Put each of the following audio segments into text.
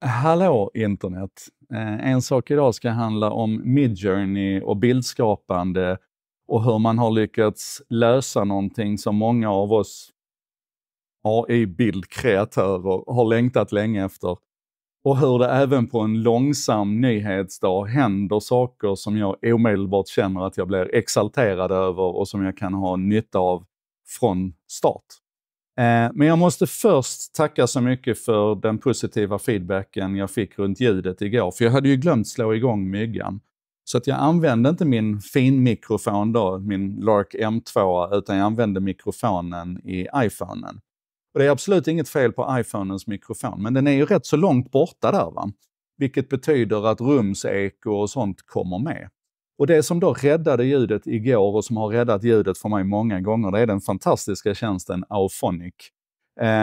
Hallå internet! Eh, en sak idag ska handla om Midjourney och bildskapande och hur man har lyckats lösa någonting som många av oss AI-bildkreatörer har längtat länge efter. Och hur det även på en långsam nyhetsdag händer saker som jag omedelbart känner att jag blir exalterad över och som jag kan ha nytta av från start. Eh, men jag måste först tacka så mycket för den positiva feedbacken jag fick runt ljudet igår, för jag hade ju glömt slå igång myggan. Så att jag använde inte min finmikrofon då, min Lark M2, utan jag använde mikrofonen i iPhonen. Och det är absolut inget fel på iPhonens mikrofon, men den är ju rätt så långt borta där. Va? Vilket betyder att rumseko och sånt kommer med. Och det som då räddade ljudet igår och som har räddat ljudet för mig många gånger, det är den fantastiska tjänsten Auphonic.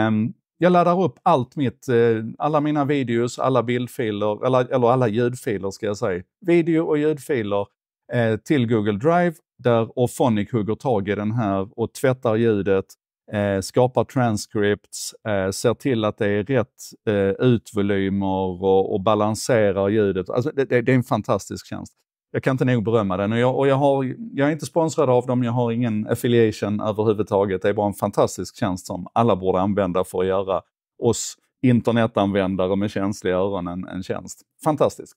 Um, jag laddar upp allt mitt, eh, alla mina videos, alla bildfiler, eller, eller alla ljudfiler ska jag säga. Video och ljudfiler eh, till Google Drive där Auphonic hugger tag i den här och tvättar ljudet, eh, skapar transcripts, eh, ser till att det är rätt eh, utvolymer och, och balanserar ljudet. Alltså, det, det, det är en fantastisk tjänst jag kan inte nog berömma den. Och jag, och jag, har, jag är inte sponsrad av dem, jag har ingen affiliation överhuvudtaget. Det är bara en fantastisk tjänst som alla borde använda för att göra oss internetanvändare med känsliga öron en, en tjänst. Fantastisk.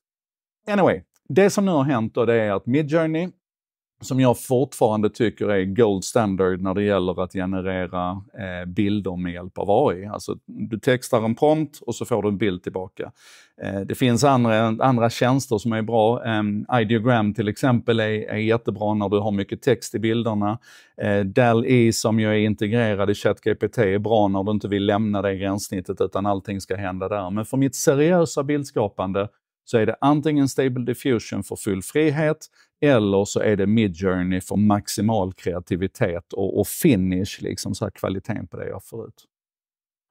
Anyway, det som nu har hänt då det är att Midjourney som jag fortfarande tycker är gold standard när det gäller att generera eh, bilder med hjälp av AI. Alltså, du textar en prompt och så får du en bild tillbaka. Eh, det finns andra, andra tjänster som är bra. Eh, ideogram till exempel är, är jättebra när du har mycket text i bilderna. Eh, DALL-E som ju är integrerad i ChatGPT är bra när du inte vill lämna det gränssnittet utan allting ska hända där. Men för mitt seriösa bildskapande så är det antingen Stable Diffusion för full frihet eller så är det Midjourney för maximal kreativitet och, och finish, liksom så här kvaliteten på det jag får ut.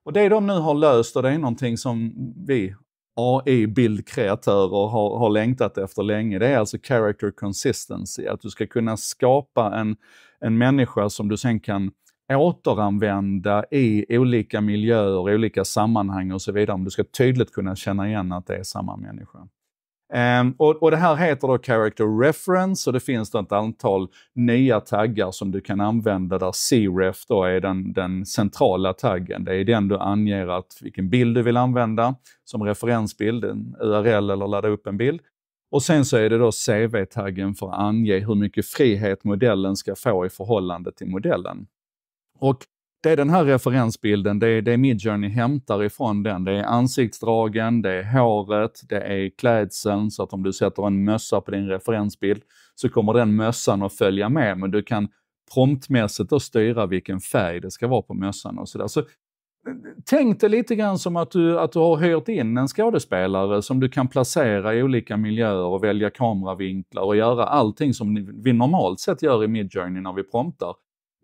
Och det de nu har löst, och det är någonting som vi AI-bildkreatörer har, har längtat efter länge, det är alltså character consistency. Att du ska kunna skapa en, en människa som du sen kan återanvända i olika miljöer, olika sammanhang och så vidare. Men du ska tydligt kunna känna igen att det är samma människa. Ehm, och, och, Det här heter då Character Reference och det finns då ett antal nya taggar som du kan använda där C-REF då är den, den centrala taggen. Det är den du anger att vilken bild du vill använda som referensbild, en URL eller ladda upp en bild. Och sen så är det då CV-taggen för att ange hur mycket frihet modellen ska få i förhållande till modellen. Och det är den här referensbilden, det är, det Midjourney hämtar ifrån den. Det är ansiktsdragen, det är håret, det är klädseln. Så att om du sätter en mössa på din referensbild så kommer den mössan att följa med. Men du kan promptmässigt då styra vilken färg det ska vara på mössan och sådär. Så tänk dig lite grann som att du, att du har hyrt in en skådespelare som du kan placera i olika miljöer och välja kameravinklar och göra allting som vi normalt sett gör i Midjourney när vi promptar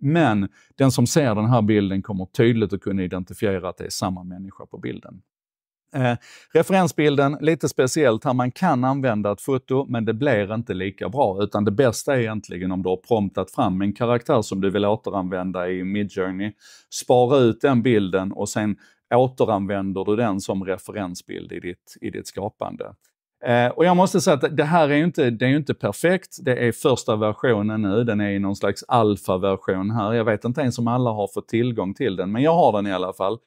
men den som ser den här bilden kommer tydligt att kunna identifiera att det är samma människa på bilden. Eh, referensbilden, lite speciellt här, man kan använda ett foto men det blir inte lika bra. Utan det bästa är egentligen om du har promptat fram en karaktär som du vill återanvända i Midjourney. Spara ut den bilden och sen återanvänder du den som referensbild i ditt, i ditt skapande. Eh, och jag måste säga att det här är ju inte, det är inte perfekt. Det är första versionen nu. Den är i någon slags alfa-version här. Jag vet inte ens om alla har fått tillgång till den, men jag har den i alla fall.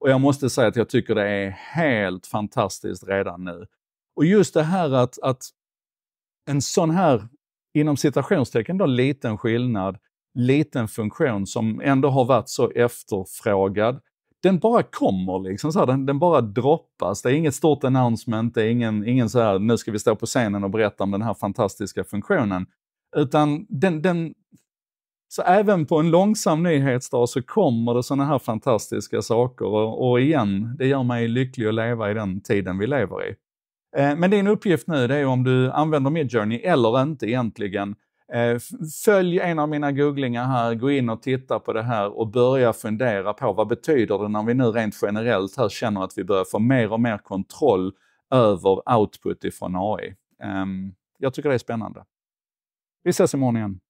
Och jag måste säga att jag tycker det är helt fantastiskt redan nu. Och just det här att, att en sån här, inom citationstecken då, liten skillnad, liten funktion som ändå har varit så efterfrågad, den bara kommer liksom, så här, den, den, bara droppas. Det är inget stort announcement, det är ingen, ingen så här, nu ska vi stå på scenen och berätta om den här fantastiska funktionen. Utan den, den så även på en långsam nyhetsdag så kommer det sådana här fantastiska saker och, och, igen, det gör mig lycklig att leva i den tiden vi lever i. Eh, men din uppgift nu det är om du använder Midjourney eller inte egentligen, Eh, följ en av mina googlingar här, gå in och titta på det här och börja fundera på vad betyder det när vi nu rent generellt här känner att vi börjar få mer och mer kontroll över output ifrån AI. Ehm, jag tycker det är spännande. Vi ses imorgon igen.